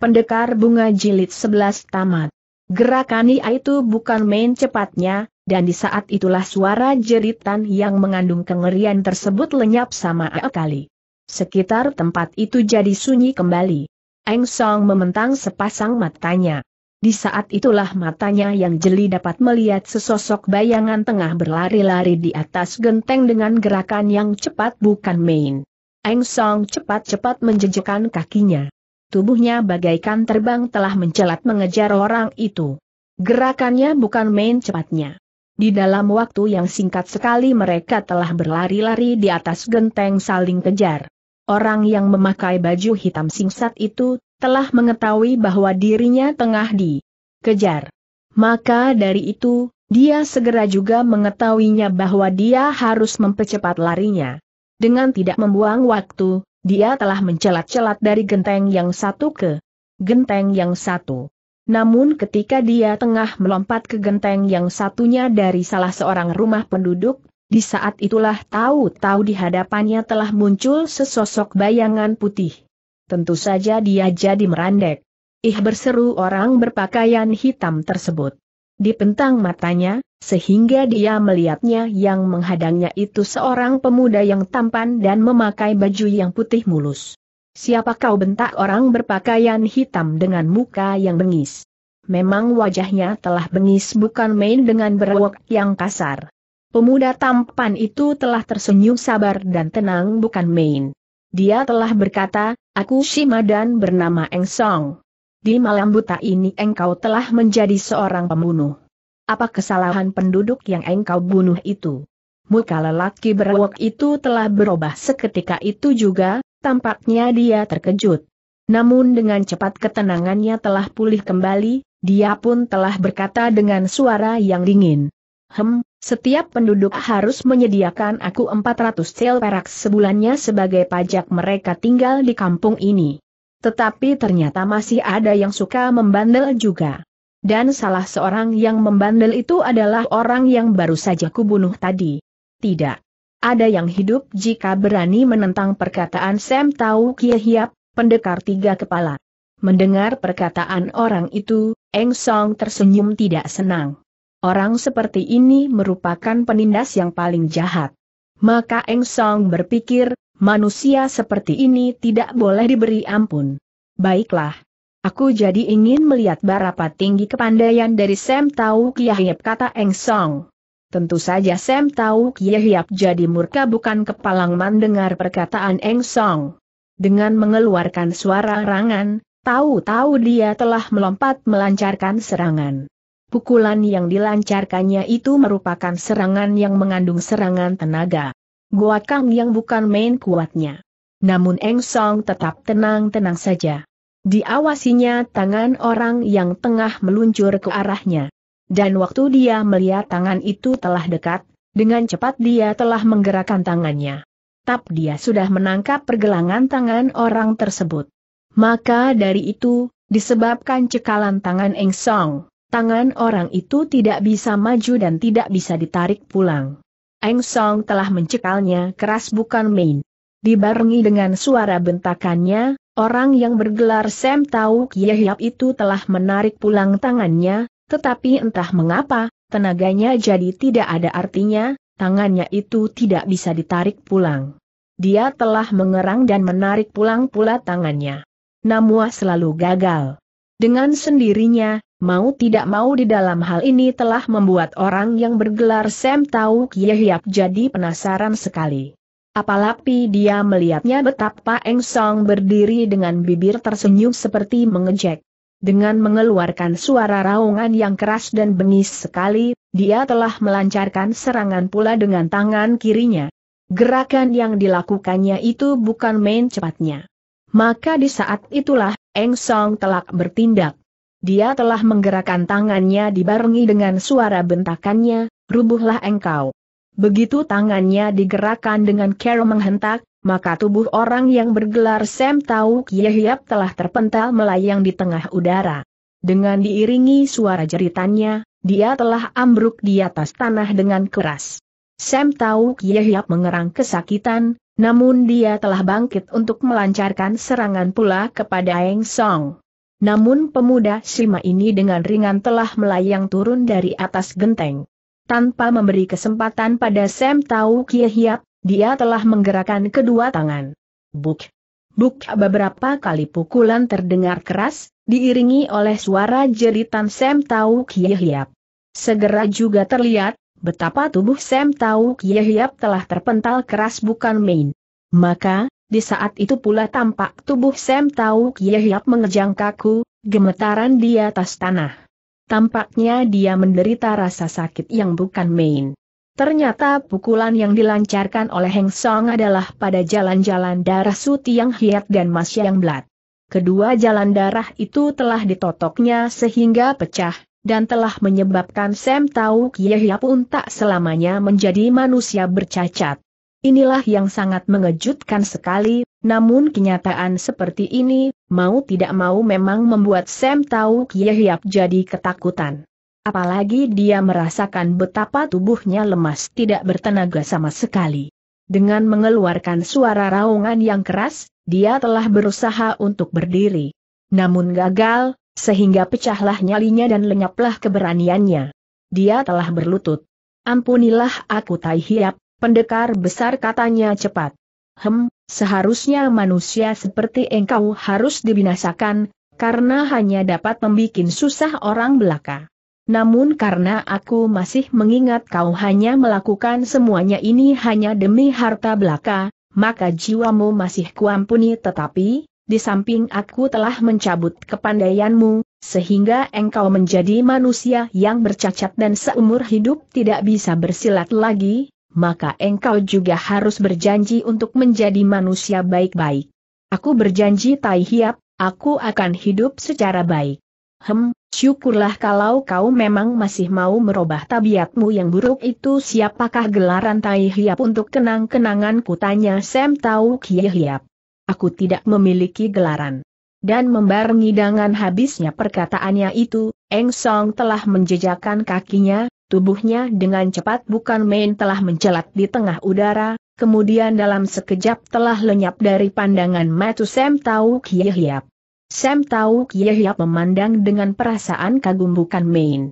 Pendekar Bunga Jilid 11 Tamat. Gerakan Ia itu bukan main cepatnya, dan di saat itulah suara jeritan yang mengandung kengerian tersebut lenyap sama sekali. Sekitar tempat itu jadi sunyi kembali. Eng Song mementang sepasang matanya. Di saat itulah matanya yang jeli dapat melihat sesosok bayangan tengah berlari-lari di atas genteng dengan gerakan yang cepat bukan main. Eng Song cepat-cepat menjejakkan kakinya tubuhnya bagaikan terbang telah mencelat mengejar orang itu. Gerakannya bukan main cepatnya. Di dalam waktu yang singkat sekali mereka telah berlari-lari di atas genteng saling kejar. Orang yang memakai baju hitam singsat itu telah mengetahui bahwa dirinya tengah dikejar. Maka dari itu, dia segera juga mengetahuinya bahwa dia harus mempercepat larinya. Dengan tidak membuang waktu, dia telah mencelat-celat dari genteng yang satu ke genteng yang satu. Namun ketika dia tengah melompat ke genteng yang satunya dari salah seorang rumah penduduk, di saat itulah tahu-tahu di hadapannya telah muncul sesosok bayangan putih. Tentu saja dia jadi merandek. Ih berseru orang berpakaian hitam tersebut di pentang matanya, sehingga dia melihatnya yang menghadangnya itu seorang pemuda yang tampan dan memakai baju yang putih mulus. Siapa kau bentak orang berpakaian hitam dengan muka yang bengis? Memang wajahnya telah bengis bukan main dengan berwok yang kasar. Pemuda tampan itu telah tersenyum sabar dan tenang bukan main. Dia telah berkata, aku Shimadan bernama Eng Song di malam buta ini engkau telah menjadi seorang pembunuh. Apa kesalahan penduduk yang engkau bunuh itu? Muka lelaki berwok itu telah berubah seketika itu juga, tampaknya dia terkejut. Namun dengan cepat ketenangannya telah pulih kembali, dia pun telah berkata dengan suara yang dingin. Hem, setiap penduduk harus menyediakan aku 400 sel perak sebulannya sebagai pajak mereka tinggal di kampung ini. Tetapi ternyata masih ada yang suka membandel juga. Dan salah seorang yang membandel itu adalah orang yang baru saja kubunuh tadi. Tidak. Ada yang hidup jika berani menentang perkataan Sam Tau Hiap, pendekar tiga kepala. Mendengar perkataan orang itu, Eng Song tersenyum tidak senang. Orang seperti ini merupakan penindas yang paling jahat. Maka Eng Song berpikir, Manusia seperti ini tidak boleh diberi ampun. Baiklah. Aku jadi ingin melihat berapa tinggi kepandaian dari Sam Tau Kiahyap kata Eng Song. Tentu saja Sam Tau Kiahyap jadi murka bukan kepalang mendengar perkataan Eng Song. Dengan mengeluarkan suara rangan, tahu-tahu dia telah melompat melancarkan serangan. Pukulan yang dilancarkannya itu merupakan serangan yang mengandung serangan tenaga. Gua Kang yang bukan main kuatnya. Namun Eng Song tetap tenang-tenang saja. Diawasinya tangan orang yang tengah meluncur ke arahnya. Dan waktu dia melihat tangan itu telah dekat, dengan cepat dia telah menggerakkan tangannya. Tap dia sudah menangkap pergelangan tangan orang tersebut. Maka dari itu, disebabkan cekalan tangan Eng Song, tangan orang itu tidak bisa maju dan tidak bisa ditarik pulang. Eng Song telah mencekalnya keras bukan main. Dibarengi dengan suara bentakannya, orang yang bergelar Sam Tau Kiehyap itu telah menarik pulang tangannya, tetapi entah mengapa, tenaganya jadi tidak ada artinya, tangannya itu tidak bisa ditarik pulang. Dia telah mengerang dan menarik pulang pula tangannya. Namua selalu gagal. Dengan sendirinya, mau tidak mau di dalam hal ini telah membuat orang yang bergelar Sam Tau Kiehyap jadi penasaran sekali. Apalagi dia melihatnya betapa Eng Song berdiri dengan bibir tersenyum seperti mengejek. Dengan mengeluarkan suara raungan yang keras dan bengis sekali, dia telah melancarkan serangan pula dengan tangan kirinya. Gerakan yang dilakukannya itu bukan main cepatnya. Maka di saat itulah Eng Song telak bertindak. Dia telah menggerakkan tangannya dibarengi dengan suara bentakannya, rubuhlah engkau. Begitu tangannya digerakkan dengan kera menghentak, maka tubuh orang yang bergelar Sam Tau Kiehiap telah terpental melayang di tengah udara. Dengan diiringi suara jeritannya, dia telah ambruk di atas tanah dengan keras. Sam Tau Kiehiap mengerang kesakitan, namun dia telah bangkit untuk melancarkan serangan pula kepada Eng Song. Namun pemuda Sima ini dengan ringan telah melayang turun dari atas genteng. Tanpa memberi kesempatan pada Sam Tau Kie Hiap, dia telah menggerakkan kedua tangan. Buk! Buk beberapa kali pukulan terdengar keras, diiringi oleh suara jeritan Sam Tau Kie Hiap. Segera juga terlihat, Betapa tubuh Sam tahu Kiehyap telah terpental keras bukan main. Maka, di saat itu pula tampak tubuh Sam tahu Kiehyap mengejang kaku, gemetaran di atas tanah. Tampaknya dia menderita rasa sakit yang bukan main. Ternyata pukulan yang dilancarkan oleh Heng Song adalah pada jalan-jalan darah Suti yang Hiat dan Mas Yang Blat. Kedua jalan darah itu telah ditotoknya sehingga pecah, dan telah menyebabkan Sam tahu Kiehia pun tak selamanya menjadi manusia bercacat. Inilah yang sangat mengejutkan sekali, namun kenyataan seperti ini, mau tidak mau memang membuat Sam tahu Kiehyap jadi ketakutan. Apalagi dia merasakan betapa tubuhnya lemas tidak bertenaga sama sekali. Dengan mengeluarkan suara raungan yang keras, dia telah berusaha untuk berdiri. Namun gagal, sehingga pecahlah nyalinya dan lenyaplah keberaniannya. Dia telah berlutut. Ampunilah aku Tai Hiap, pendekar besar katanya cepat. Hem, seharusnya manusia seperti engkau harus dibinasakan, karena hanya dapat membuat susah orang belaka. Namun karena aku masih mengingat kau hanya melakukan semuanya ini hanya demi harta belaka, maka jiwamu masih kuampuni tetapi, di samping aku telah mencabut kepandaianmu, sehingga engkau menjadi manusia yang bercacat dan seumur hidup tidak bisa bersilat lagi, maka engkau juga harus berjanji untuk menjadi manusia baik-baik. Aku berjanji Tai Hiap, aku akan hidup secara baik. Hem, syukurlah kalau kau memang masih mau merubah tabiatmu yang buruk itu siapakah gelaran Tai Hiap untuk kenang-kenanganku tanya Sam Tau Kie Hiap aku tidak memiliki gelaran. Dan membarengi dengan habisnya perkataannya itu, Eng Song telah menjejakkan kakinya, tubuhnya dengan cepat bukan main telah mencelat di tengah udara, kemudian dalam sekejap telah lenyap dari pandangan Matu Sam Tau Kie Hiap. Sam Tau Kie Hiap memandang dengan perasaan kagum bukan main.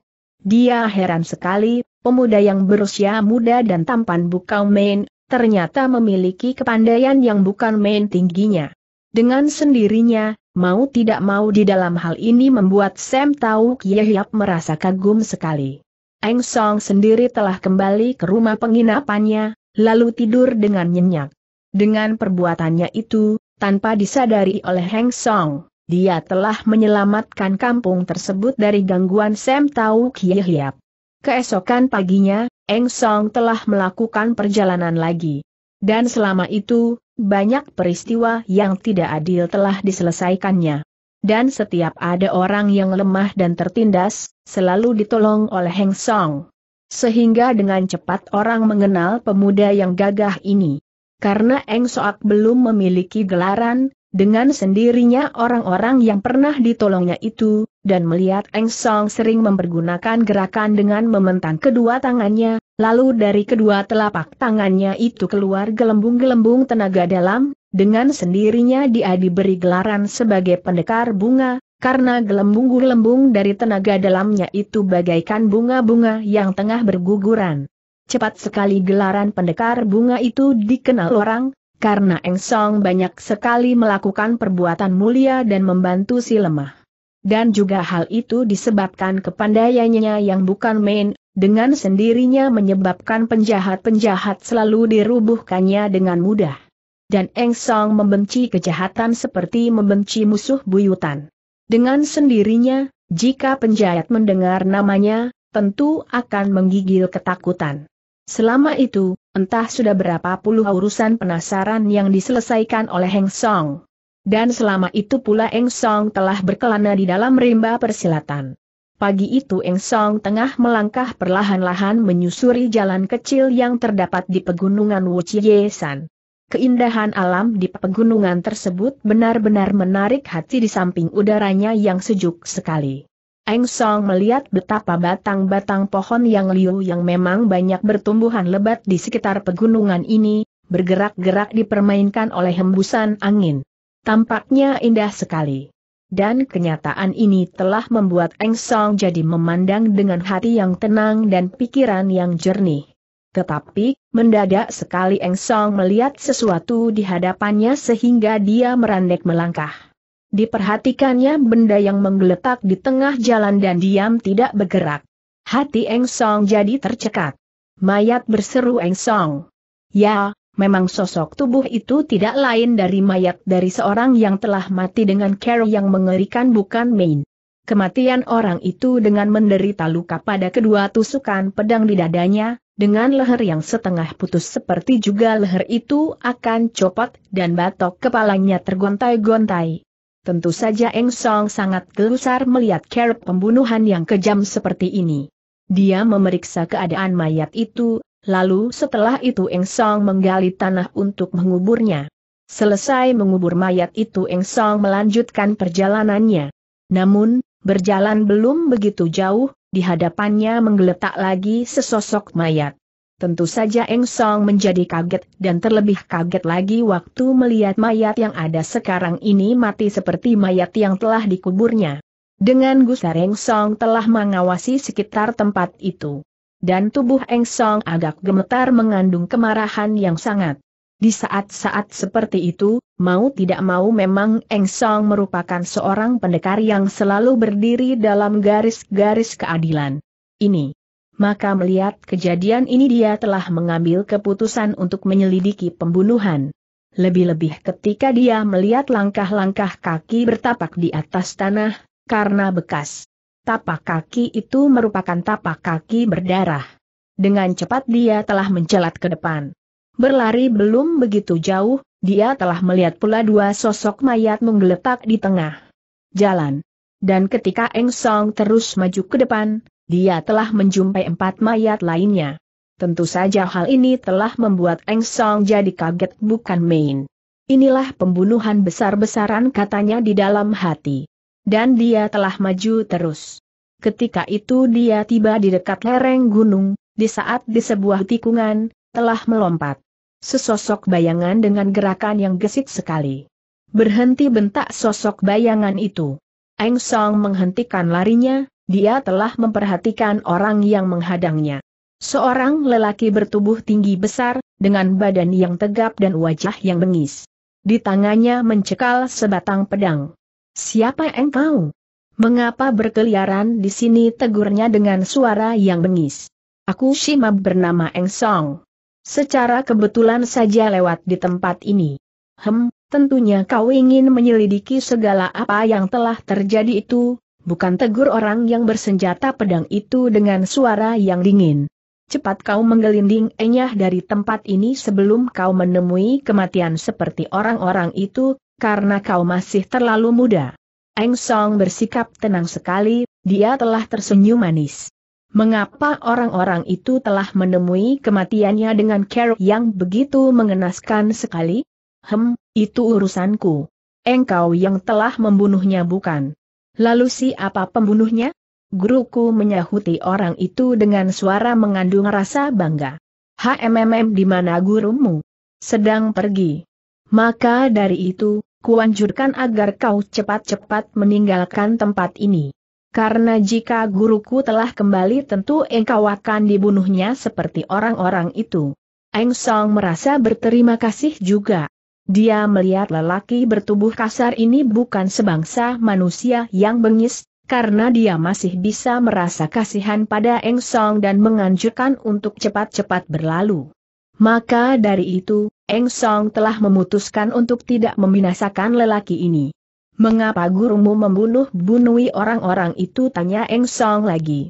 Dia heran sekali, pemuda yang berusia muda dan tampan bukan main, ternyata memiliki kepandaian yang bukan main tingginya. Dengan sendirinya, mau tidak mau di dalam hal ini membuat Sam Tau Kiehyap merasa kagum sekali. Eng Song sendiri telah kembali ke rumah penginapannya, lalu tidur dengan nyenyak. Dengan perbuatannya itu, tanpa disadari oleh Heng Song, dia telah menyelamatkan kampung tersebut dari gangguan Sam Tau Kiehyap. Keesokan paginya, Eng Song telah melakukan perjalanan lagi. Dan selama itu, banyak peristiwa yang tidak adil telah diselesaikannya. Dan setiap ada orang yang lemah dan tertindas, selalu ditolong oleh Heng Song. Sehingga dengan cepat orang mengenal pemuda yang gagah ini. Karena Eng Soak belum memiliki gelaran, dengan sendirinya orang-orang yang pernah ditolongnya itu, dan melihat Eng Song sering mempergunakan gerakan dengan mementang kedua tangannya, lalu dari kedua telapak tangannya itu keluar gelembung-gelembung tenaga dalam, dengan sendirinya dia diberi gelaran sebagai pendekar bunga, karena gelembung-gelembung dari tenaga dalamnya itu bagaikan bunga-bunga yang tengah berguguran. Cepat sekali gelaran pendekar bunga itu dikenal orang, karena Eng Song banyak sekali melakukan perbuatan mulia dan membantu si lemah. Dan juga hal itu disebabkan kepandaiannya yang bukan main, dengan sendirinya menyebabkan penjahat-penjahat selalu dirubuhkannya dengan mudah. Dan Eng Song membenci kejahatan seperti membenci musuh buyutan. Dengan sendirinya, jika penjahat mendengar namanya, tentu akan menggigil ketakutan. Selama itu, Entah sudah berapa puluh urusan penasaran yang diselesaikan oleh Heng Song. Dan selama itu pula Eng Song telah berkelana di dalam rimba persilatan. Pagi itu Eng Song tengah melangkah perlahan-lahan menyusuri jalan kecil yang terdapat di pegunungan Wuchiesan. Keindahan alam di pegunungan tersebut benar-benar menarik hati di samping udaranya yang sejuk sekali. Eng Song melihat betapa batang-batang pohon yang liu yang memang banyak bertumbuhan lebat di sekitar pegunungan ini, bergerak-gerak dipermainkan oleh hembusan angin. Tampaknya indah sekali. Dan kenyataan ini telah membuat Eng Song jadi memandang dengan hati yang tenang dan pikiran yang jernih. Tetapi, mendadak sekali Eng Song melihat sesuatu di hadapannya sehingga dia merandek melangkah. Diperhatikannya benda yang menggeletak di tengah jalan dan diam tidak bergerak. Hati Eng Song jadi tercekat. Mayat berseru Eng Song. Ya, memang sosok tubuh itu tidak lain dari mayat dari seorang yang telah mati dengan cara yang mengerikan bukan main. Kematian orang itu dengan menderita luka pada kedua tusukan pedang di dadanya, dengan leher yang setengah putus seperti juga leher itu akan copot dan batok kepalanya tergontai-gontai. Tentu saja Eng Song sangat gelusar melihat kerep pembunuhan yang kejam seperti ini. Dia memeriksa keadaan mayat itu, lalu setelah itu Eng Song menggali tanah untuk menguburnya. Selesai mengubur mayat itu Eng Song melanjutkan perjalanannya. Namun, berjalan belum begitu jauh, di hadapannya menggeletak lagi sesosok mayat. Tentu saja Eng Song menjadi kaget dan terlebih kaget lagi waktu melihat mayat yang ada sekarang ini mati seperti mayat yang telah dikuburnya. Dengan gusar Eng Song telah mengawasi sekitar tempat itu. Dan tubuh Eng Song agak gemetar mengandung kemarahan yang sangat. Di saat-saat seperti itu, mau tidak mau memang Eng Song merupakan seorang pendekar yang selalu berdiri dalam garis-garis keadilan. Ini maka melihat kejadian ini dia telah mengambil keputusan untuk menyelidiki pembunuhan. Lebih-lebih ketika dia melihat langkah-langkah kaki bertapak di atas tanah, karena bekas tapak kaki itu merupakan tapak kaki berdarah. Dengan cepat dia telah mencelat ke depan. Berlari belum begitu jauh, dia telah melihat pula dua sosok mayat menggeletak di tengah jalan. Dan ketika Eng Song terus maju ke depan, dia telah menjumpai empat mayat lainnya. Tentu saja hal ini telah membuat Eng Song jadi kaget bukan main. Inilah pembunuhan besar-besaran katanya di dalam hati. Dan dia telah maju terus. Ketika itu dia tiba di dekat lereng gunung, di saat di sebuah tikungan, telah melompat. Sesosok bayangan dengan gerakan yang gesit sekali. Berhenti bentak sosok bayangan itu. Eng Song menghentikan larinya, dia telah memperhatikan orang yang menghadangnya. Seorang lelaki bertubuh tinggi besar, dengan badan yang tegap dan wajah yang bengis. Di tangannya mencekal sebatang pedang. Siapa engkau? Mengapa berkeliaran di sini tegurnya dengan suara yang bengis? Aku Shimab bernama Eng Song. Secara kebetulan saja lewat di tempat ini. Hem, tentunya kau ingin menyelidiki segala apa yang telah terjadi itu, bukan tegur orang yang bersenjata pedang itu dengan suara yang dingin. Cepat kau menggelinding enyah dari tempat ini sebelum kau menemui kematian seperti orang-orang itu, karena kau masih terlalu muda. Eng Song bersikap tenang sekali, dia telah tersenyum manis. Mengapa orang-orang itu telah menemui kematiannya dengan care yang begitu mengenaskan sekali? Hem, itu urusanku. Engkau yang telah membunuhnya bukan? Lalu siapa pembunuhnya? Guruku menyahuti orang itu dengan suara mengandung rasa bangga. HMMM di mana gurumu? Sedang pergi. Maka dari itu, kuanjurkan agar kau cepat-cepat meninggalkan tempat ini. Karena jika guruku telah kembali tentu engkau akan dibunuhnya seperti orang-orang itu. Eng Song merasa berterima kasih juga. Dia melihat lelaki bertubuh kasar ini bukan sebangsa manusia yang bengis, karena dia masih bisa merasa kasihan pada Eng Song dan menganjurkan untuk cepat-cepat berlalu. Maka dari itu, Eng Song telah memutuskan untuk tidak membinasakan lelaki ini. Mengapa gurumu membunuh bunuhi orang-orang itu? Tanya Eng Song lagi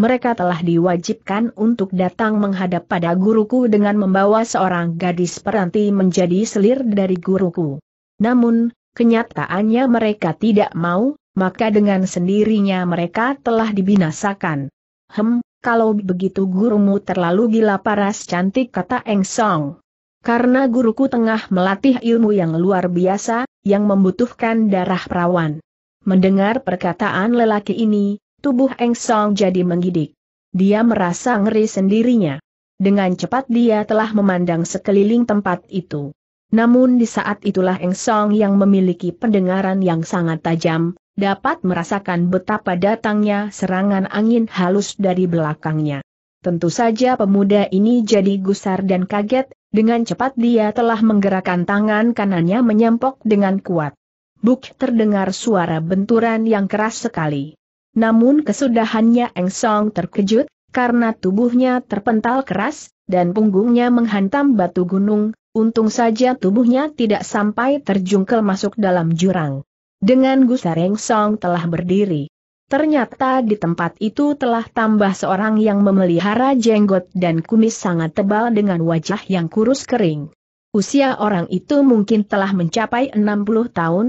mereka telah diwajibkan untuk datang menghadap pada guruku dengan membawa seorang gadis peranti menjadi selir dari guruku. Namun, kenyataannya mereka tidak mau, maka dengan sendirinya mereka telah dibinasakan. Hem, kalau begitu gurumu terlalu gila paras cantik kata Eng Song. Karena guruku tengah melatih ilmu yang luar biasa, yang membutuhkan darah perawan. Mendengar perkataan lelaki ini, tubuh Eng Song jadi menggidik. Dia merasa ngeri sendirinya. Dengan cepat dia telah memandang sekeliling tempat itu. Namun di saat itulah Eng Song yang memiliki pendengaran yang sangat tajam, dapat merasakan betapa datangnya serangan angin halus dari belakangnya. Tentu saja pemuda ini jadi gusar dan kaget, dengan cepat dia telah menggerakkan tangan kanannya menyempok dengan kuat. Buk terdengar suara benturan yang keras sekali. Namun kesudahannya Eng Song terkejut, karena tubuhnya terpental keras, dan punggungnya menghantam batu gunung, untung saja tubuhnya tidak sampai terjungkel masuk dalam jurang. Dengan gusar Eng Song telah berdiri. Ternyata di tempat itu telah tambah seorang yang memelihara jenggot dan kumis sangat tebal dengan wajah yang kurus kering. Usia orang itu mungkin telah mencapai 60 tahun,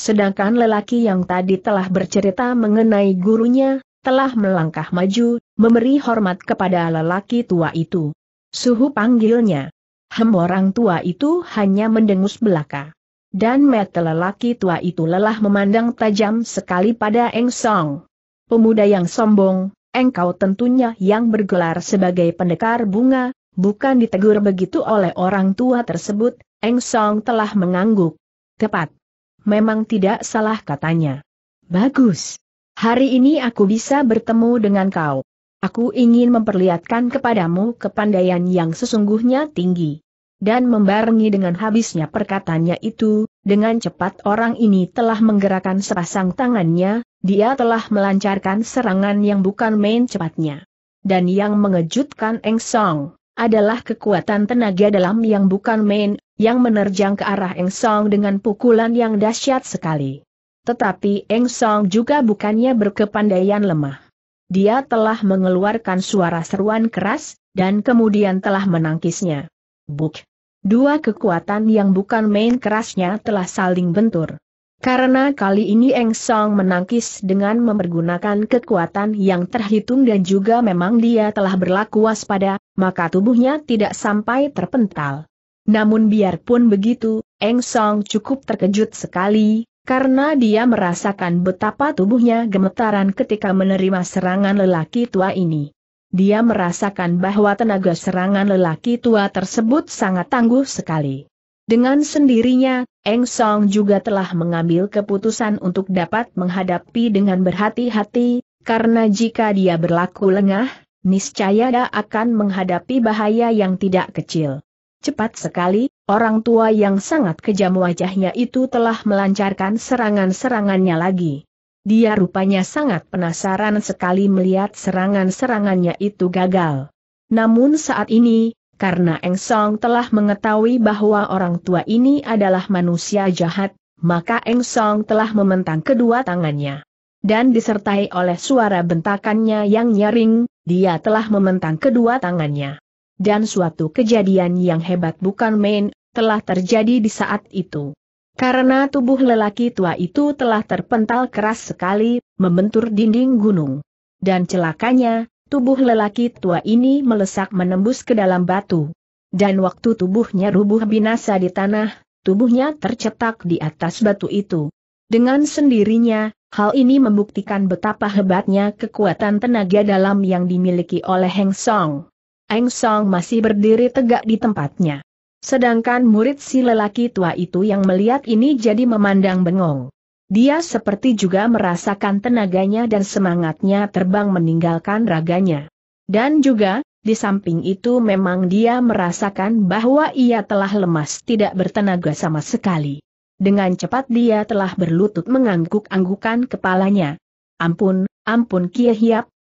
Sedangkan lelaki yang tadi telah bercerita mengenai gurunya, telah melangkah maju, memberi hormat kepada lelaki tua itu. Suhu panggilnya. Hem orang tua itu hanya mendengus belaka. Dan met lelaki tua itu lelah memandang tajam sekali pada Eng Song. Pemuda yang sombong, engkau tentunya yang bergelar sebagai pendekar bunga, bukan ditegur begitu oleh orang tua tersebut, Eng Song telah mengangguk. Tepat. Memang tidak salah katanya. Bagus. Hari ini aku bisa bertemu dengan kau. Aku ingin memperlihatkan kepadamu kepandaian yang sesungguhnya tinggi. Dan membarengi dengan habisnya perkataannya itu, dengan cepat orang ini telah menggerakkan sepasang tangannya, dia telah melancarkan serangan yang bukan main cepatnya. Dan yang mengejutkan Eng Song, adalah kekuatan tenaga dalam yang bukan main, yang menerjang ke arah Eng Song dengan pukulan yang dahsyat sekali. Tetapi Eng Song juga bukannya berkepandaian lemah. Dia telah mengeluarkan suara seruan keras, dan kemudian telah menangkisnya. Buk! Dua kekuatan yang bukan main kerasnya telah saling bentur. Karena kali ini Eng Song menangkis dengan mempergunakan kekuatan yang terhitung dan juga memang dia telah berlaku waspada, maka tubuhnya tidak sampai terpental. Namun biarpun begitu, Eng Song cukup terkejut sekali, karena dia merasakan betapa tubuhnya gemetaran ketika menerima serangan lelaki tua ini. Dia merasakan bahwa tenaga serangan lelaki tua tersebut sangat tangguh sekali. Dengan sendirinya, Eng Song juga telah mengambil keputusan untuk dapat menghadapi dengan berhati-hati, karena jika dia berlaku lengah, niscaya dia akan menghadapi bahaya yang tidak kecil. Cepat sekali, orang tua yang sangat kejam wajahnya itu telah melancarkan serangan-serangannya lagi. Dia rupanya sangat penasaran sekali melihat serangan-serangannya itu gagal. Namun saat ini, karena Eng Song telah mengetahui bahwa orang tua ini adalah manusia jahat, maka Eng Song telah mementang kedua tangannya. Dan disertai oleh suara bentakannya yang nyaring, dia telah mementang kedua tangannya dan suatu kejadian yang hebat bukan main, telah terjadi di saat itu. Karena tubuh lelaki tua itu telah terpental keras sekali, membentur dinding gunung. Dan celakanya, tubuh lelaki tua ini melesak menembus ke dalam batu. Dan waktu tubuhnya rubuh binasa di tanah, tubuhnya tercetak di atas batu itu. Dengan sendirinya, hal ini membuktikan betapa hebatnya kekuatan tenaga dalam yang dimiliki oleh Heng Song. Eng Song masih berdiri tegak di tempatnya. Sedangkan murid si lelaki tua itu yang melihat ini jadi memandang bengong. Dia seperti juga merasakan tenaganya dan semangatnya terbang meninggalkan raganya. Dan juga, di samping itu memang dia merasakan bahwa ia telah lemas tidak bertenaga sama sekali. Dengan cepat dia telah berlutut mengangguk-anggukan kepalanya. Ampun, ampun Kia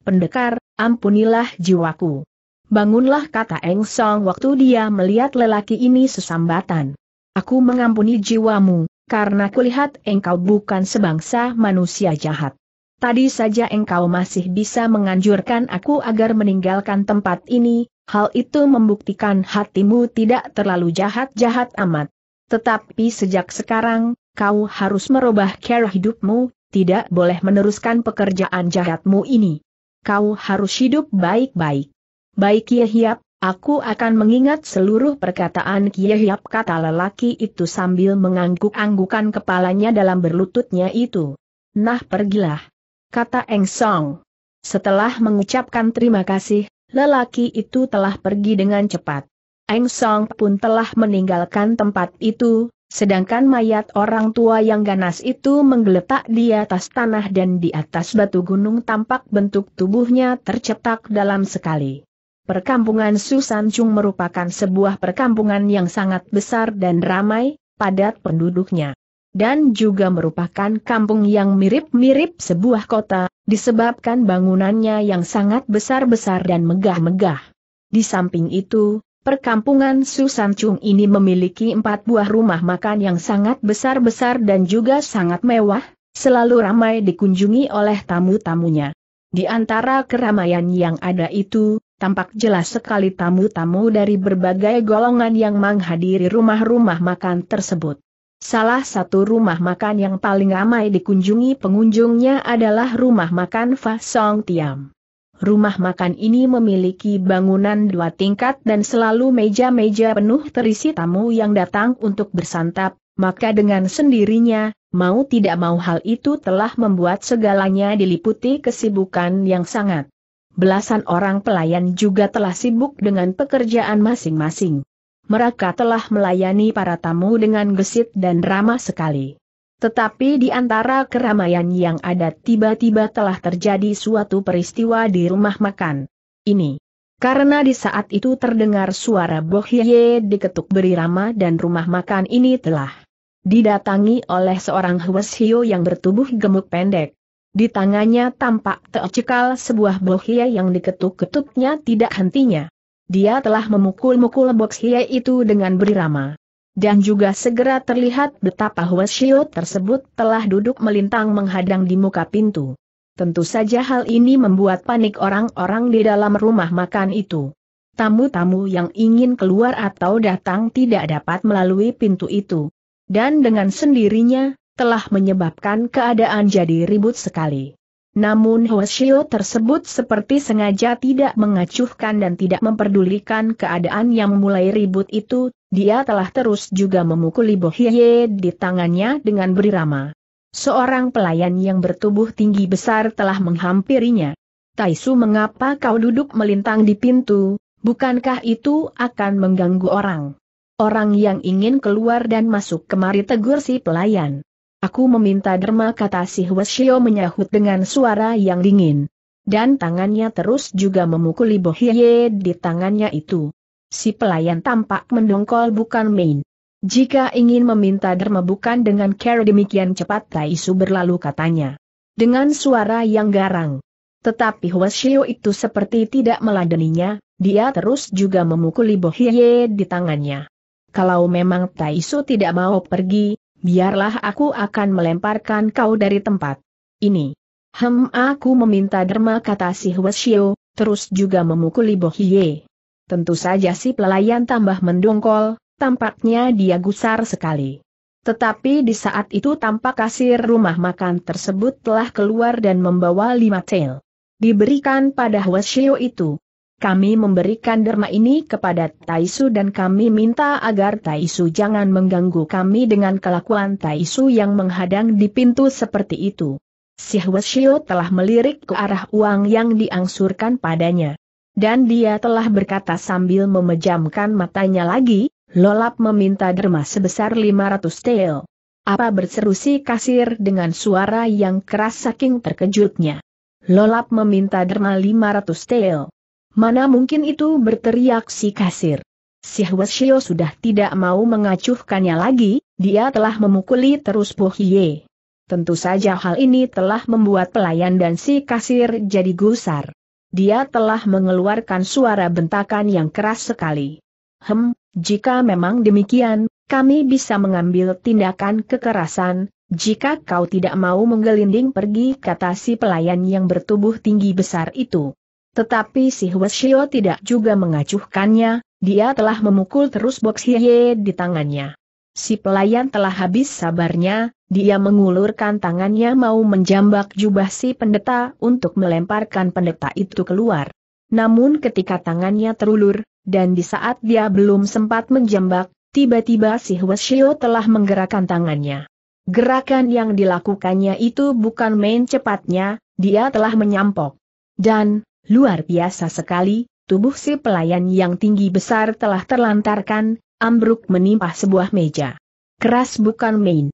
pendekar, ampunilah jiwaku. Bangunlah kata Eng Song waktu dia melihat lelaki ini sesambatan. Aku mengampuni jiwamu, karena kulihat engkau bukan sebangsa manusia jahat. Tadi saja engkau masih bisa menganjurkan aku agar meninggalkan tempat ini, hal itu membuktikan hatimu tidak terlalu jahat-jahat amat. Tetapi sejak sekarang, kau harus merubah cara hidupmu, tidak boleh meneruskan pekerjaan jahatmu ini. Kau harus hidup baik-baik. Baik Yehiap, aku akan mengingat seluruh perkataan Yehiap kata lelaki itu sambil mengangguk-anggukan kepalanya dalam berlututnya itu. Nah pergilah. Kata Eng Song. Setelah mengucapkan terima kasih, lelaki itu telah pergi dengan cepat. Eng Song pun telah meninggalkan tempat itu, sedangkan mayat orang tua yang ganas itu menggeletak di atas tanah dan di atas batu gunung tampak bentuk tubuhnya tercetak dalam sekali. Perkampungan Susan Chung merupakan sebuah perkampungan yang sangat besar dan ramai, padat penduduknya. Dan juga merupakan kampung yang mirip-mirip sebuah kota, disebabkan bangunannya yang sangat besar-besar dan megah-megah. Di samping itu, perkampungan Susan Chung ini memiliki empat buah rumah makan yang sangat besar-besar dan juga sangat mewah, selalu ramai dikunjungi oleh tamu-tamunya. Di antara keramaian yang ada itu, tampak jelas sekali tamu-tamu dari berbagai golongan yang menghadiri rumah-rumah makan tersebut. Salah satu rumah makan yang paling ramai dikunjungi pengunjungnya adalah rumah makan Fa Song Tiam. Rumah makan ini memiliki bangunan dua tingkat dan selalu meja-meja penuh terisi tamu yang datang untuk bersantap, maka dengan sendirinya, mau tidak mau hal itu telah membuat segalanya diliputi kesibukan yang sangat. Belasan orang pelayan juga telah sibuk dengan pekerjaan masing-masing. Mereka telah melayani para tamu dengan gesit dan ramah sekali. Tetapi di antara keramaian yang ada tiba-tiba telah terjadi suatu peristiwa di rumah makan. Ini. Karena di saat itu terdengar suara Bohye diketuk berirama dan rumah makan ini telah didatangi oleh seorang Hwasio yang bertubuh gemuk pendek. Di tangannya tampak tercekal sebuah bohia yang diketuk-ketuknya tidak hentinya. Dia telah memukul-mukul bohia itu dengan berirama. Dan juga segera terlihat betapa Huashio tersebut telah duduk melintang menghadang di muka pintu. Tentu saja hal ini membuat panik orang-orang di dalam rumah makan itu. Tamu-tamu yang ingin keluar atau datang tidak dapat melalui pintu itu. Dan dengan sendirinya, telah menyebabkan keadaan jadi ribut sekali. Namun Hoshio tersebut seperti sengaja tidak mengacuhkan dan tidak memperdulikan keadaan yang mulai ribut itu, dia telah terus juga memukuli Bohye di tangannya dengan berirama. Seorang pelayan yang bertubuh tinggi besar telah menghampirinya. Taisu mengapa kau duduk melintang di pintu, bukankah itu akan mengganggu orang? Orang yang ingin keluar dan masuk kemari tegur si pelayan. Aku meminta derma kata si Hwasyo menyahut dengan suara yang dingin. Dan tangannya terus juga memukuli Bohye di tangannya itu. Si pelayan tampak mendongkol bukan main. Jika ingin meminta derma bukan dengan cara demikian cepat Taisu berlalu katanya. Dengan suara yang garang. Tetapi Hwasyo itu seperti tidak meladeninya, dia terus juga memukuli Bohye di tangannya. Kalau memang Taisu tidak mau pergi, Biarlah aku akan melemparkan kau dari tempat ini. Hem aku meminta derma kata si Hwasyo, terus juga memukuli Bohie. Tentu saja si pelayan tambah mendongkol, tampaknya dia gusar sekali. Tetapi di saat itu tampak kasir rumah makan tersebut telah keluar dan membawa lima tel. Diberikan pada Hwasyo itu, kami memberikan derma ini kepada Taisu dan kami minta agar Taisu jangan mengganggu kami dengan kelakuan Taisu yang menghadang di pintu seperti itu. Si Hweshio telah melirik ke arah uang yang diangsurkan padanya. Dan dia telah berkata sambil memejamkan matanya lagi, Lolap meminta derma sebesar 500 tel. Apa berseru si kasir dengan suara yang keras saking terkejutnya. Lolap meminta derma 500 tel. Mana mungkin itu berteriak si kasir. Si Hwasyo sudah tidak mau mengacuhkannya lagi, dia telah memukuli terus Bu Hiye. Tentu saja hal ini telah membuat pelayan dan si kasir jadi gusar. Dia telah mengeluarkan suara bentakan yang keras sekali. Hem, jika memang demikian, kami bisa mengambil tindakan kekerasan, jika kau tidak mau menggelinding pergi kata si pelayan yang bertubuh tinggi besar itu. Tetapi si Huashio tidak juga mengacuhkannya, dia telah memukul terus box di tangannya. Si pelayan telah habis sabarnya, dia mengulurkan tangannya mau menjambak jubah si pendeta untuk melemparkan pendeta itu keluar. Namun ketika tangannya terulur, dan di saat dia belum sempat menjambak, tiba-tiba si Huashio telah menggerakkan tangannya. Gerakan yang dilakukannya itu bukan main cepatnya, dia telah menyampok. Dan, Luar biasa sekali, tubuh si pelayan yang tinggi besar telah terlantarkan, ambruk menimpa sebuah meja. Keras bukan main.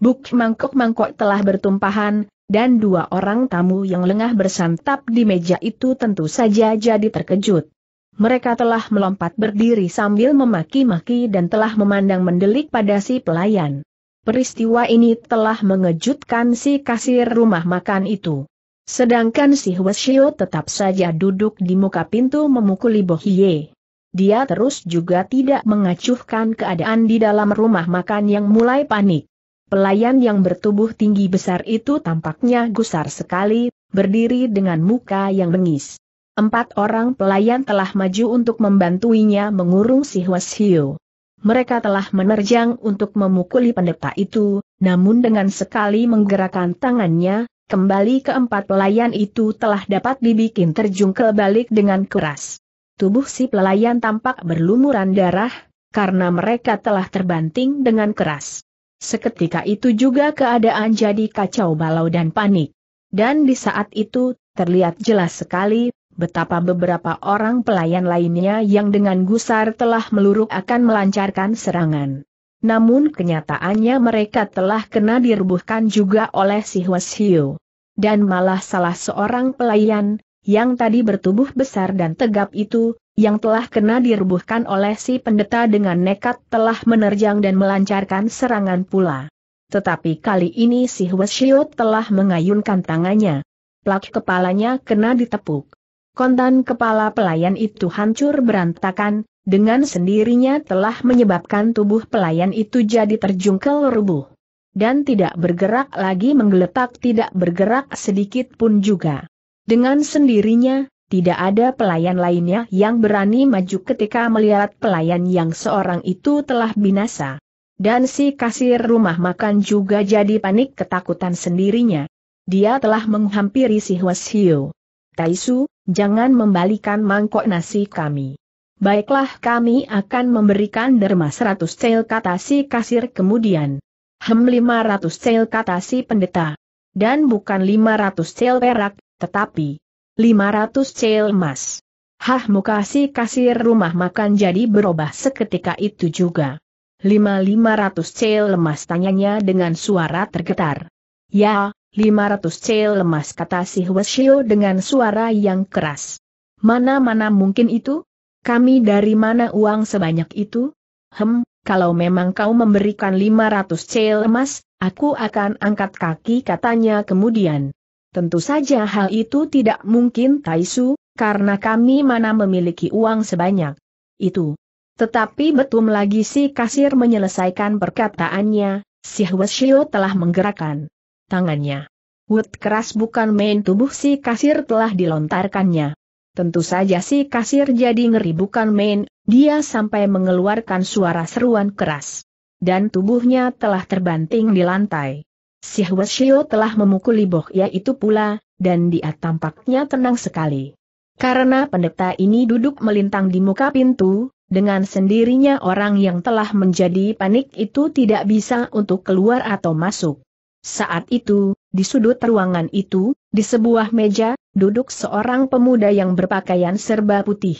Buk mangkok-mangkok telah bertumpahan, dan dua orang tamu yang lengah bersantap di meja itu tentu saja jadi terkejut. Mereka telah melompat berdiri sambil memaki-maki dan telah memandang mendelik pada si pelayan. Peristiwa ini telah mengejutkan si kasir rumah makan itu. Sedangkan si Hueshio tetap saja duduk di muka pintu memukuli Bohie. Dia terus juga tidak mengacuhkan keadaan di dalam rumah makan yang mulai panik. Pelayan yang bertubuh tinggi besar itu tampaknya gusar sekali, berdiri dengan muka yang bengis. Empat orang pelayan telah maju untuk membantuinya mengurung si Hueshio. Mereka telah menerjang untuk memukuli pendeta itu, namun dengan sekali menggerakkan tangannya, Kembali keempat pelayan itu telah dapat dibikin terjungkel balik dengan keras. Tubuh si pelayan tampak berlumuran darah, karena mereka telah terbanting dengan keras. Seketika itu juga keadaan jadi kacau balau dan panik. Dan di saat itu, terlihat jelas sekali, betapa beberapa orang pelayan lainnya yang dengan gusar telah meluruk akan melancarkan serangan namun kenyataannya mereka telah kena dirubuhkan juga oleh si Hwashiu. Dan malah salah seorang pelayan, yang tadi bertubuh besar dan tegap itu, yang telah kena dirubuhkan oleh si pendeta dengan nekat telah menerjang dan melancarkan serangan pula. Tetapi kali ini si Hwashiu telah mengayunkan tangannya. Plak kepalanya kena ditepuk. Kontan kepala pelayan itu hancur berantakan, dengan sendirinya telah menyebabkan tubuh pelayan itu jadi terjungkel rubuh. Dan tidak bergerak lagi menggeletak tidak bergerak sedikit pun juga. Dengan sendirinya, tidak ada pelayan lainnya yang berani maju ketika melihat pelayan yang seorang itu telah binasa. Dan si kasir rumah makan juga jadi panik ketakutan sendirinya. Dia telah menghampiri si Hwasio. Taisu, jangan membalikan mangkok nasi kami. Baiklah kami akan memberikan derma 100 cel kata si kasir kemudian. Hem 500 cel kata si pendeta. Dan bukan 500 cel perak, tetapi 500 cel emas. Hah muka si kasir rumah makan jadi berubah seketika itu juga. Lima lima ratus cel emas tanyanya dengan suara tergetar. Ya, lima ratus cel emas kata si Hweshio dengan suara yang keras. Mana-mana mungkin itu? Kami dari mana uang sebanyak itu? Hem, kalau memang kau memberikan 500 cel emas, aku akan angkat kaki katanya kemudian. Tentu saja hal itu tidak mungkin Taisu, karena kami mana memiliki uang sebanyak itu. Tetapi betul lagi si kasir menyelesaikan perkataannya, si Hwasyo telah menggerakkan tangannya. Wood keras bukan main tubuh si kasir telah dilontarkannya. Tentu saja si kasir jadi ngeri bukan main, dia sampai mengeluarkan suara seruan keras. Dan tubuhnya telah terbanting di lantai. Si Shio telah memukuli ya itu pula, dan dia tampaknya tenang sekali. Karena pendeta ini duduk melintang di muka pintu, dengan sendirinya orang yang telah menjadi panik itu tidak bisa untuk keluar atau masuk. Saat itu, di sudut ruangan itu, di sebuah meja, duduk seorang pemuda yang berpakaian serba putih.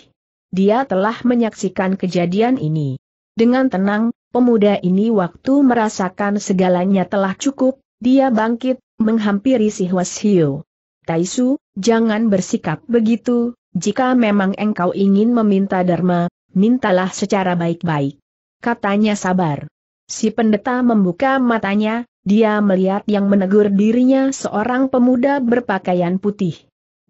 Dia telah menyaksikan kejadian ini. Dengan tenang, pemuda ini waktu merasakan segalanya telah cukup, dia bangkit, menghampiri si Hwasio. Taisu, jangan bersikap begitu, jika memang engkau ingin meminta Dharma, mintalah secara baik-baik. Katanya sabar. Si pendeta membuka matanya, dia melihat yang menegur dirinya seorang pemuda berpakaian putih.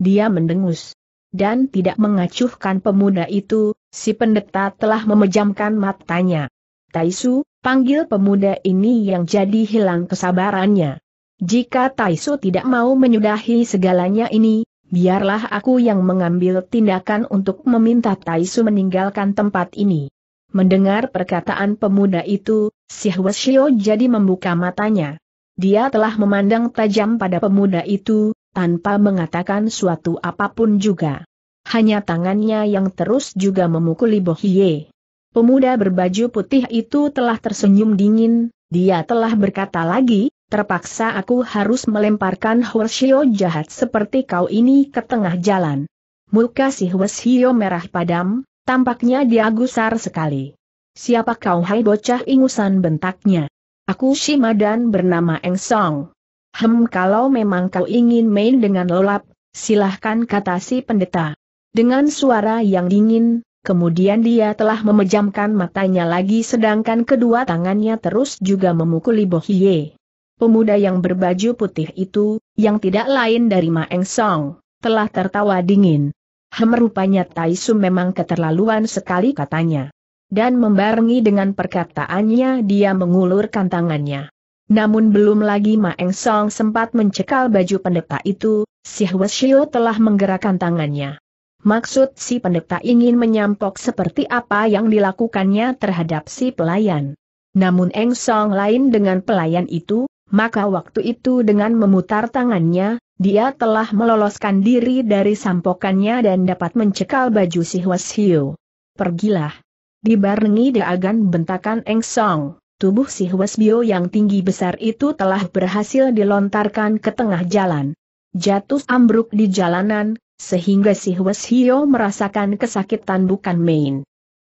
Dia mendengus. Dan tidak mengacuhkan pemuda itu, si pendeta telah memejamkan matanya. Taisu, panggil pemuda ini yang jadi hilang kesabarannya. Jika Taisu tidak mau menyudahi segalanya ini, biarlah aku yang mengambil tindakan untuk meminta Taisu meninggalkan tempat ini. Mendengar perkataan pemuda itu, si Hwasyo jadi membuka matanya. Dia telah memandang tajam pada pemuda itu, tanpa mengatakan suatu apapun juga. Hanya tangannya yang terus juga memukuli Bohie. Pemuda berbaju putih itu telah tersenyum dingin, dia telah berkata lagi, terpaksa aku harus melemparkan Horsio jahat seperti kau ini ke tengah jalan. Muka si Horsio merah padam, tampaknya dia gusar sekali. Siapa kau hai bocah ingusan bentaknya? Aku Shimadan bernama Eng Song. Hem kalau memang kau ingin main dengan lolap, silahkan kata si pendeta. Dengan suara yang dingin, kemudian dia telah memejamkan matanya lagi sedangkan kedua tangannya terus juga memukuli Bohie. Pemuda yang berbaju putih itu, yang tidak lain dari Maeng Song, telah tertawa dingin. Hem rupanya Taisu memang keterlaluan sekali katanya. Dan membarengi dengan perkataannya dia mengulurkan tangannya. Namun belum lagi Ma Eng Song sempat mencekal baju pendeta itu, si Hwasyo telah menggerakkan tangannya. Maksud si pendeta ingin menyampok seperti apa yang dilakukannya terhadap si pelayan. Namun Eng Song lain dengan pelayan itu, maka waktu itu dengan memutar tangannya, dia telah meloloskan diri dari sampokannya dan dapat mencekal baju si Hwasyo. Pergilah. Dibarengi deagan bentakan Eng Song tubuh si Huasbio yang tinggi besar itu telah berhasil dilontarkan ke tengah jalan. Jatuh ambruk di jalanan, sehingga si Huasbio merasakan kesakitan bukan main.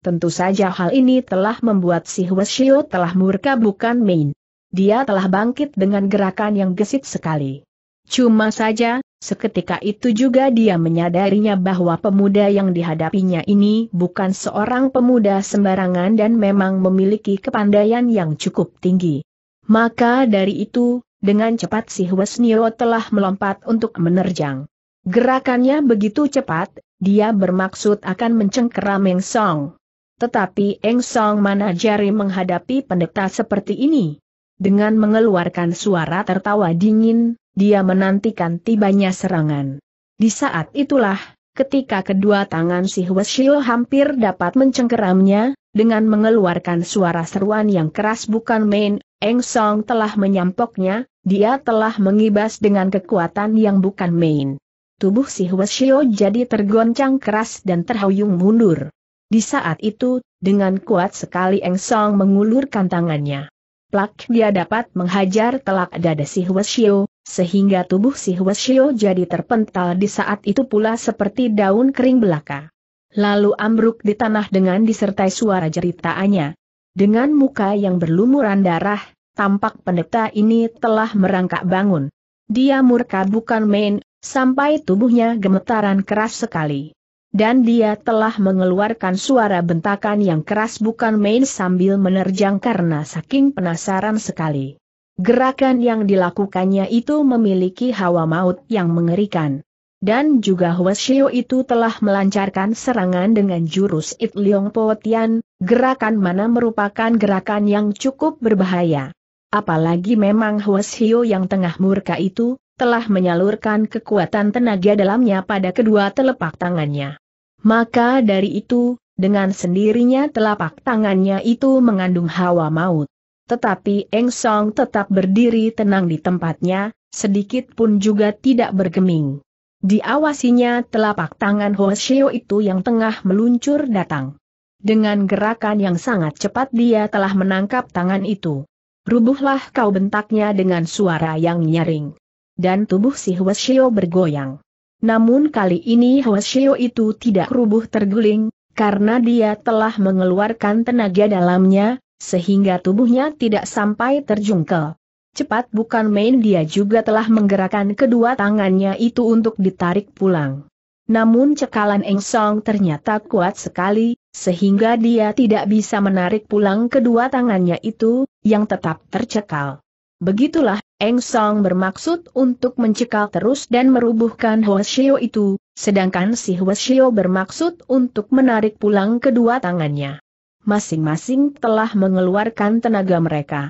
Tentu saja hal ini telah membuat si Huasbio telah murka bukan main. Dia telah bangkit dengan gerakan yang gesit sekali. Cuma saja, Seketika itu juga dia menyadarinya bahwa pemuda yang dihadapinya ini bukan seorang pemuda sembarangan dan memang memiliki kepandaian yang cukup tinggi. Maka dari itu, dengan cepat si Hwesnio telah melompat untuk menerjang. Gerakannya begitu cepat, dia bermaksud akan mencengkeram Eng Song. Tetapi Eng Song mana jari menghadapi pendeta seperti ini. Dengan mengeluarkan suara tertawa dingin, dia menantikan tibanya serangan. Di saat itulah, ketika kedua tangan si Hueshio hampir dapat mencengkeramnya, dengan mengeluarkan suara seruan yang keras bukan main, Eng Song telah menyampoknya, dia telah mengibas dengan kekuatan yang bukan main. Tubuh si Hueshio jadi tergoncang keras dan terhuyung mundur. Di saat itu, dengan kuat sekali Eng Song mengulurkan tangannya. Plak dia dapat menghajar telak dada si Hueshio, sehingga tubuh si Huasio jadi terpental di saat itu pula seperti daun kering belaka. Lalu ambruk di tanah dengan disertai suara jeritaannya. Dengan muka yang berlumuran darah, tampak pendeta ini telah merangkak bangun. Dia murka bukan main, sampai tubuhnya gemetaran keras sekali dan dia telah mengeluarkan suara bentakan yang keras bukan main sambil menerjang karena saking penasaran sekali. Gerakan yang dilakukannya itu memiliki hawa maut yang mengerikan. Dan juga Huashio itu telah melancarkan serangan dengan jurus It Leong Po Tian, gerakan mana merupakan gerakan yang cukup berbahaya. Apalagi memang Huashio yang tengah murka itu, telah menyalurkan kekuatan tenaga dalamnya pada kedua telapak tangannya. Maka dari itu, dengan sendirinya telapak tangannya itu mengandung hawa maut tetapi Eng Song tetap berdiri tenang di tempatnya, sedikit pun juga tidak bergeming. Diawasinya telapak tangan Ho Shio itu yang tengah meluncur datang. Dengan gerakan yang sangat cepat dia telah menangkap tangan itu. Rubuhlah kau bentaknya dengan suara yang nyaring. Dan tubuh si Ho Shio bergoyang. Namun kali ini Ho Shio itu tidak rubuh terguling, karena dia telah mengeluarkan tenaga dalamnya, sehingga tubuhnya tidak sampai terjungkel. Cepat bukan main dia juga telah menggerakkan kedua tangannya itu untuk ditarik pulang. Namun cekalan Eng Song ternyata kuat sekali, sehingga dia tidak bisa menarik pulang kedua tangannya itu, yang tetap tercekal. Begitulah, Eng Song bermaksud untuk mencekal terus dan merubuhkan Hoshio itu, sedangkan si Hoshio bermaksud untuk menarik pulang kedua tangannya masing-masing telah mengeluarkan tenaga mereka.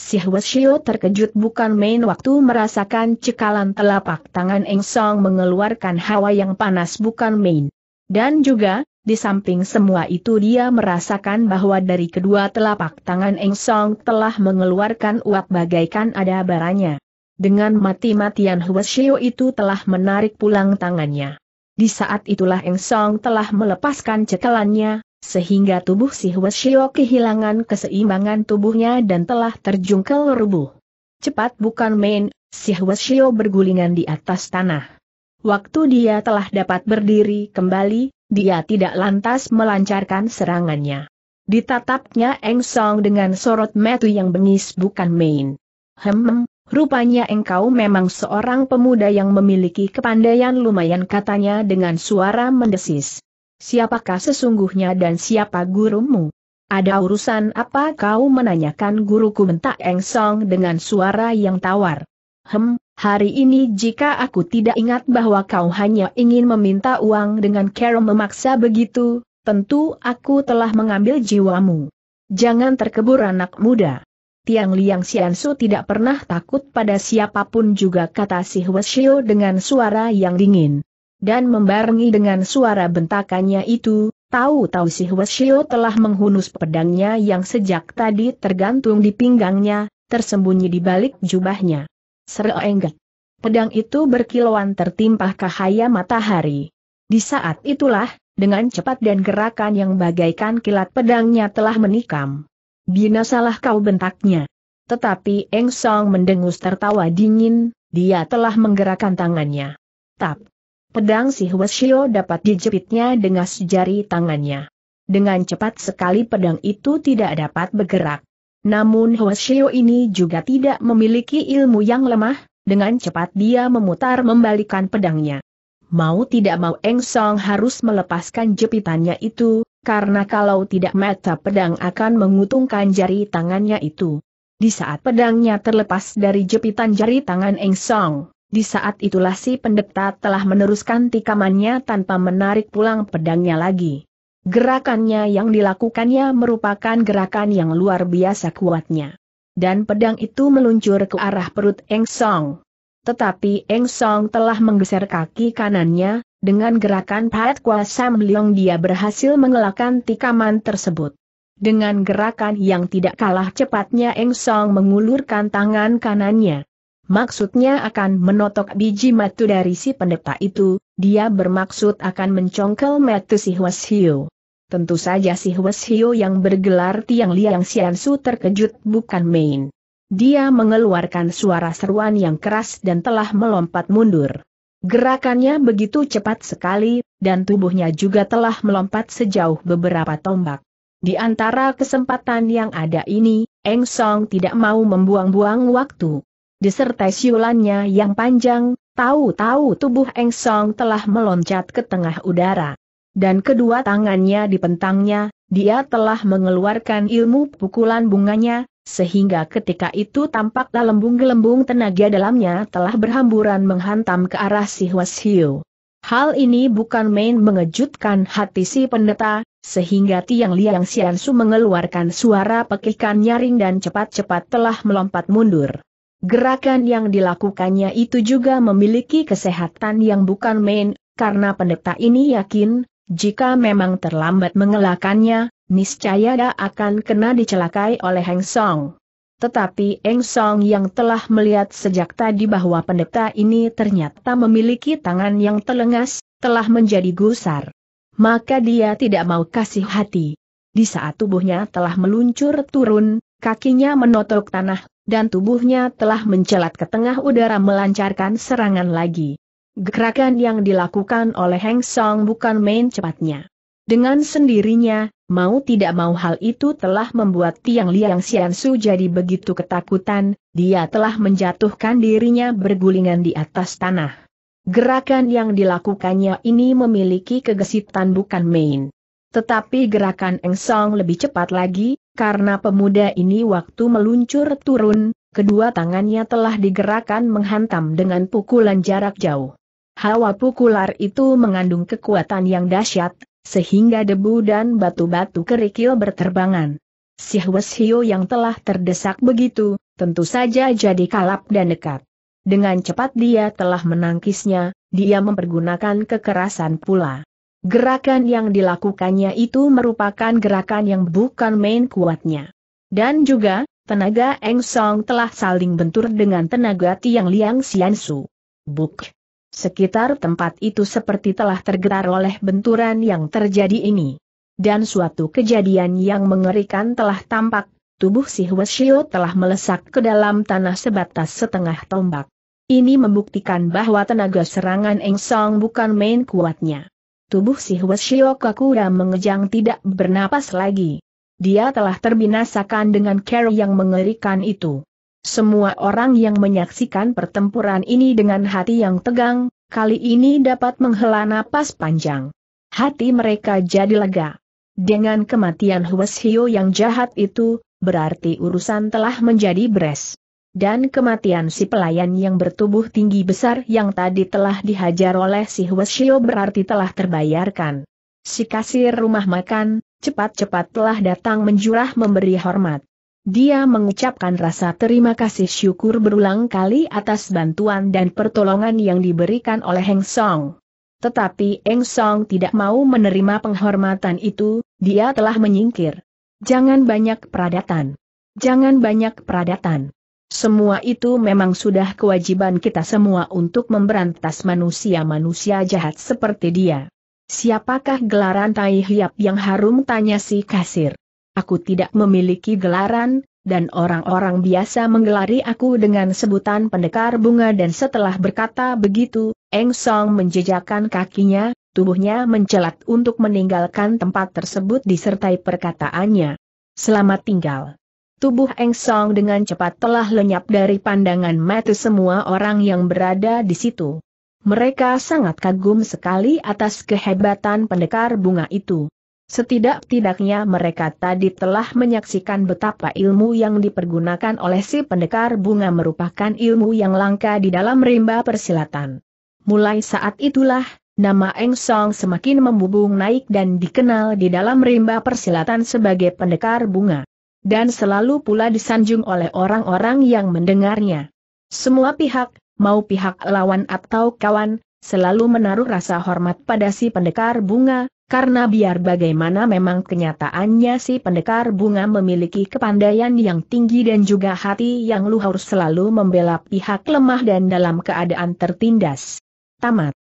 Si Hwasyo terkejut bukan main waktu merasakan cekalan telapak tangan Eng Song mengeluarkan hawa yang panas bukan main. Dan juga, di samping semua itu dia merasakan bahwa dari kedua telapak tangan Eng Song telah mengeluarkan uap bagaikan ada baranya. Dengan mati-matian Hwasyo itu telah menarik pulang tangannya. Di saat itulah Eng Song telah melepaskan cekalannya, sehingga tubuh si Hueshio kehilangan keseimbangan tubuhnya dan telah terjungkel rubuh. Cepat bukan main, si Hueshio bergulingan di atas tanah. Waktu dia telah dapat berdiri kembali, dia tidak lantas melancarkan serangannya. Ditatapnya Eng Song dengan sorot metu yang bengis bukan main. Hem, rupanya engkau memang seorang pemuda yang memiliki kepandaian lumayan katanya dengan suara mendesis. Siapakah sesungguhnya dan siapa gurumu? Ada urusan apa kau menanyakan guruku bentak Eng Song dengan suara yang tawar? Hem, hari ini jika aku tidak ingat bahwa kau hanya ingin meminta uang dengan Carol memaksa begitu, tentu aku telah mengambil jiwamu. Jangan terkebur anak muda. Tiang Liang Xiansu tidak pernah takut pada siapapun juga kata si Hweshio dengan suara yang dingin dan membarengi dengan suara bentakannya itu, tahu-tahu si Huasio telah menghunus pedangnya yang sejak tadi tergantung di pinggangnya, tersembunyi di balik jubahnya. Serenggak. Pedang itu berkilauan tertimpa cahaya matahari. Di saat itulah, dengan cepat dan gerakan yang bagaikan kilat pedangnya telah menikam. Bina salah kau bentaknya. Tetapi Eng Song mendengus tertawa dingin, dia telah menggerakkan tangannya. Tap, Pedang si Huashio dapat dijepitnya dengan sejari tangannya. Dengan cepat sekali pedang itu tidak dapat bergerak. Namun Huashio ini juga tidak memiliki ilmu yang lemah, dengan cepat dia memutar membalikan pedangnya. Mau tidak mau Eng Song harus melepaskan jepitannya itu, karena kalau tidak mata pedang akan mengutungkan jari tangannya itu. Di saat pedangnya terlepas dari jepitan jari tangan Eng Song, di saat itulah si pendeta telah meneruskan tikamannya tanpa menarik pulang pedangnya lagi. Gerakannya yang dilakukannya merupakan gerakan yang luar biasa kuatnya. Dan pedang itu meluncur ke arah perut Eng Song. Tetapi Eng Song telah menggeser kaki kanannya, dengan gerakan Pat Kwa Sam dia berhasil mengelakkan tikaman tersebut. Dengan gerakan yang tidak kalah cepatnya Eng Song mengulurkan tangan kanannya maksudnya akan menotok biji matu dari si pendeta itu, dia bermaksud akan mencongkel matu si Hwashiu. Tentu saja si Hwashiu yang bergelar Tiang Liang Xiansu terkejut bukan main. Dia mengeluarkan suara seruan yang keras dan telah melompat mundur. Gerakannya begitu cepat sekali, dan tubuhnya juga telah melompat sejauh beberapa tombak. Di antara kesempatan yang ada ini, Eng Song tidak mau membuang-buang waktu disertai siulannya yang panjang, tahu-tahu tubuh Eng Song telah meloncat ke tengah udara. Dan kedua tangannya di pentangnya, dia telah mengeluarkan ilmu pukulan bunganya, sehingga ketika itu tampaklah gelembung-gelembung tenaga dalamnya telah berhamburan menghantam ke arah si Hal ini bukan main mengejutkan hati si pendeta, sehingga Tiang Liang Xiansu mengeluarkan suara pekikan nyaring dan cepat-cepat telah melompat mundur. Gerakan yang dilakukannya itu juga memiliki kesehatan yang bukan main, karena pendeta ini yakin, jika memang terlambat mengelakannya, niscaya dia akan kena dicelakai oleh Heng Song. Tetapi Eng Song yang telah melihat sejak tadi bahwa pendeta ini ternyata memiliki tangan yang telengas, telah menjadi gusar. Maka dia tidak mau kasih hati. Di saat tubuhnya telah meluncur turun, kakinya menotok tanah dan tubuhnya telah mencelat ke tengah udara melancarkan serangan lagi. Gerakan yang dilakukan oleh Heng Song bukan main cepatnya. Dengan sendirinya, mau tidak mau hal itu telah membuat Tiang Liang Xiansu jadi begitu ketakutan, dia telah menjatuhkan dirinya bergulingan di atas tanah. Gerakan yang dilakukannya ini memiliki kegesitan bukan main. Tetapi gerakan Eng Song lebih cepat lagi, karena pemuda ini waktu meluncur turun, kedua tangannya telah digerakkan menghantam dengan pukulan jarak jauh. Hawa pukular itu mengandung kekuatan yang dahsyat, sehingga debu dan batu-batu kerikil berterbangan. Si Hweshio yang telah terdesak begitu, tentu saja jadi kalap dan dekat. Dengan cepat dia telah menangkisnya, dia mempergunakan kekerasan pula. Gerakan yang dilakukannya itu merupakan gerakan yang bukan main kuatnya. Dan juga, tenaga Eng Song telah saling bentur dengan tenaga Tiang Liang Su. Buk! Sekitar tempat itu seperti telah tergetar oleh benturan yang terjadi ini. Dan suatu kejadian yang mengerikan telah tampak, tubuh si Hueshio telah melesak ke dalam tanah sebatas setengah tombak. Ini membuktikan bahwa tenaga serangan Eng Song bukan main kuatnya tubuh si Hwasyo Kakura mengejang tidak bernapas lagi. Dia telah terbinasakan dengan cara yang mengerikan itu. Semua orang yang menyaksikan pertempuran ini dengan hati yang tegang, kali ini dapat menghela napas panjang. Hati mereka jadi lega. Dengan kematian Hwasyo yang jahat itu, berarti urusan telah menjadi beres dan kematian si pelayan yang bertubuh tinggi besar yang tadi telah dihajar oleh si Huesio berarti telah terbayarkan. Si kasir rumah makan, cepat-cepat telah datang menjurah memberi hormat. Dia mengucapkan rasa terima kasih syukur berulang kali atas bantuan dan pertolongan yang diberikan oleh Heng Song. Tetapi Heng Song tidak mau menerima penghormatan itu, dia telah menyingkir. Jangan banyak peradatan. Jangan banyak peradatan. Semua itu memang sudah kewajiban kita semua untuk memberantas manusia-manusia jahat seperti dia. Siapakah gelaran tai hiap yang harum tanya si kasir. Aku tidak memiliki gelaran, dan orang-orang biasa menggelari aku dengan sebutan pendekar bunga dan setelah berkata begitu, Eng Song menjejakkan kakinya, tubuhnya mencelat untuk meninggalkan tempat tersebut disertai perkataannya. Selamat tinggal. Tubuh Eng Song dengan cepat telah lenyap dari pandangan mata semua orang yang berada di situ. Mereka sangat kagum sekali atas kehebatan pendekar bunga itu. Setidak-tidaknya mereka tadi telah menyaksikan betapa ilmu yang dipergunakan oleh si pendekar bunga merupakan ilmu yang langka di dalam rimba persilatan. Mulai saat itulah, nama Eng Song semakin membubung naik dan dikenal di dalam rimba persilatan sebagai pendekar bunga dan selalu pula disanjung oleh orang-orang yang mendengarnya. Semua pihak, mau pihak lawan atau kawan, selalu menaruh rasa hormat pada si pendekar bunga, karena biar bagaimana memang kenyataannya si pendekar bunga memiliki kepandaian yang tinggi dan juga hati yang luhur selalu membela pihak lemah dan dalam keadaan tertindas. Tamat.